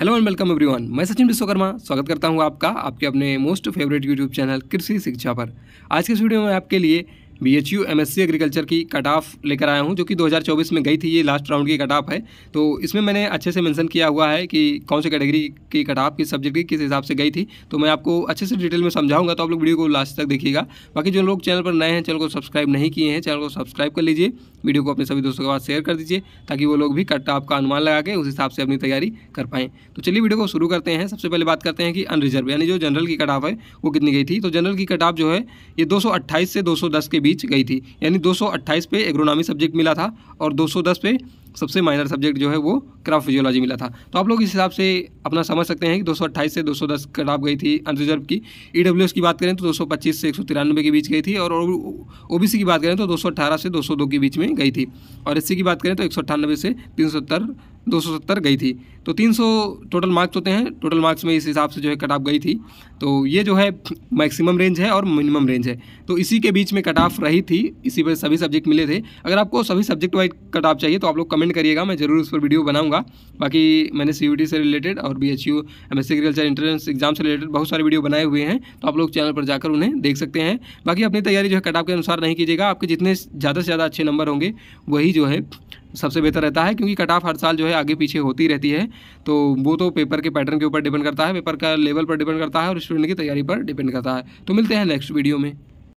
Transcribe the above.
hello and welcome everyone मैं सचिन विश्वकर्मा स्वागत करता हूं आपका आपके अपने मोस्ट फेवरेट यूट्यूब चैनल कृषि शिक्षा पर आज के इस वीडियो में आपके लिए B H U M S C agriculture की कट ऑफ लेकर आया हूँ जो कि 2024 में गई थी ये लास्ट राउंड की कट ऑफ है तो इसमें मैंने अच्छे से मेंशन किया हुआ है कि कौन से कैटेगरी की कट ऑफ किस सब्जेक्ट की किस हिसाब से गई थी तो मैं आपको अच्छे से डिटेल में समझाऊंगा तो आप लोग वीडियो को लास्ट तक देखिएगा बाकी जो लोग चैनल पर नए हैं चैनल को सब्सक्राइब नहीं किए हैं चैनल को सब्सक्राइब कर लीजिए वीडियो को अपने सभी दोस्तों के साथ शेयर कर दीजिए ताकि वो लोग भी कट ऑफ का अनुमान लगा के उस हिसाब से अपनी तैयारी कर पाएँ तो चलिए वीडियो को शुरू करते हैं सबसे पहले बात करते हैं कि अनरिजर्व यानी जो जनरल की कट ऑफ है वो कितनी गई थी तो जनरल की कट ऑफ जो है ये दो से दो के बीच बीच गई थी यानी 228 पे एग्रोनॉमी सब्जेक्ट मिला था और 210 पे सबसे माइनर सब्जेक्ट जो है वो क्राफ्ट फिजियोलॉजी मिला था तो आप लोग इस हिसाब से अपना समझ सकते हैं कि 228 से 210 कटाप गई थी अनरिजर्व की ई e की बात करें तो 225 से एक के बीच गई थी और ओ की बात करें तो 218 से 202 के बीच में गई थी और एस की बात करें तो एक से तीन 270 गई थी तो 300 टोटल मार्क्स होते हैं टोटल मार्क्स में इस हिसाब से जो है कट ऑफ गई थी तो ये जो है मैक्सिमम रेंज है और मिनिमम रेंज है तो इसी के बीच में कट ऑफ रही थी इसी पर सभी सब्जेक्ट मिले थे अगर आपको सभी सब्जेक्ट वाइज कट ऑफ चाहिए तो आप लोग कमेंट करिएगा मैं ज़रूर उस पर वीडियो बनाऊँगा बाकी मैंने सी से रिलेटेड और B H U M S C entrance exam से रिलेटेड बहुत सारे वीडियो बनाए हुए हैं तो आप लोग चैनल पर जाकर उन्हें देख सकते हैं बाकी अपनी तैयारी जो है कट ऑफ के अनुसार नहीं कीजिएगा आपके जितने ज़्यादा से ज़्यादा अच्छे नंबर होंगे वही जो है सबसे बेहतर रहता है क्योंकि कट ऑफ हर साल जो है आगे पीछे होती रहती है तो वो तो पेपर के पैटर्न के ऊपर डिपेंड करता है पेपर का लेवल पर डिपेंड करता है और स्टूडेंट की तैयारी पर डिपेंड करता है तो मिलते हैं नेक्स्ट वीडियो में